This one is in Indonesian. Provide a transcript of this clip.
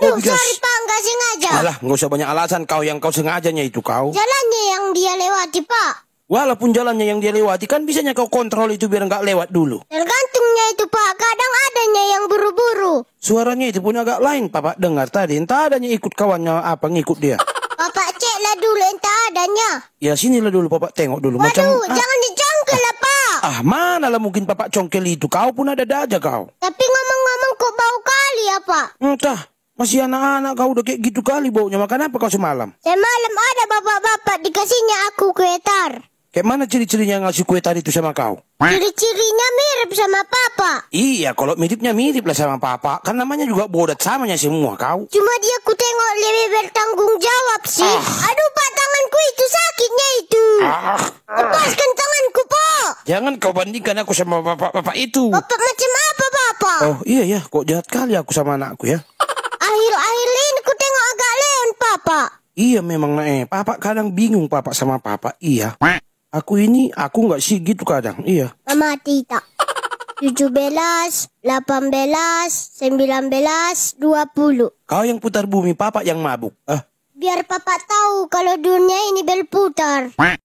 Aduh, oh, yes. sorry Pak, nggak sengaja. Alah, nggak usah banyak alasan. Kau yang kau sengajanya itu kau. Jalannya yang dia lewati, Pak. Walaupun jalannya yang dia lewati kan bisanya kau kontrol itu biar nggak lewat dulu. Tergantungnya itu pak, kadang adanya yang buru-buru. Suaranya itu pun agak lain papa dengar tadi. Entah adanya ikut kawannya apa ngikut dia. Papa ceklah dulu entah adanya. Ya sinilah dulu papa tengok dulu. Waduh, Macam, ah. jangan ah, dicongkel lah pak. Ah, ah mana lah mungkin papa congkel itu, kau pun ada aja kau. Tapi ngomong-ngomong kok bau kali ya pak? Entah, masih anak-anak kau udah kayak gitu kali baunya. Makan apa kau semalam? Semalam ada bapak-bapak dikasihnya aku kue tar. Kayak mana ciri-cirinya ngasih kue tar itu sama kau? Ciri-cirinya mirip sama papa. Iya, kalau miripnya mirip lah sama papa. Kan namanya juga bodat samanya semua kau. Cuma dia ku tengok lebih bertanggung jawab sih. Ah. Aduh, pak tanganku itu sakitnya itu. Ah. Lepaskan tanganku, pak. Jangan kau bandingkan aku sama bapak-bapak itu. Bapak macam apa, bapak? Oh iya ya, kok jahat kali aku sama anakku ya. Iya memang eh papa kadang bingung papa sama papa. Iya. Aku ini aku nggak sih gitu kadang. Iya. Mama tidak. sembilan belas, dua puluh. Kau yang putar bumi, papa yang mabuk. Eh. Biar papa tahu kalau dunia ini berputar.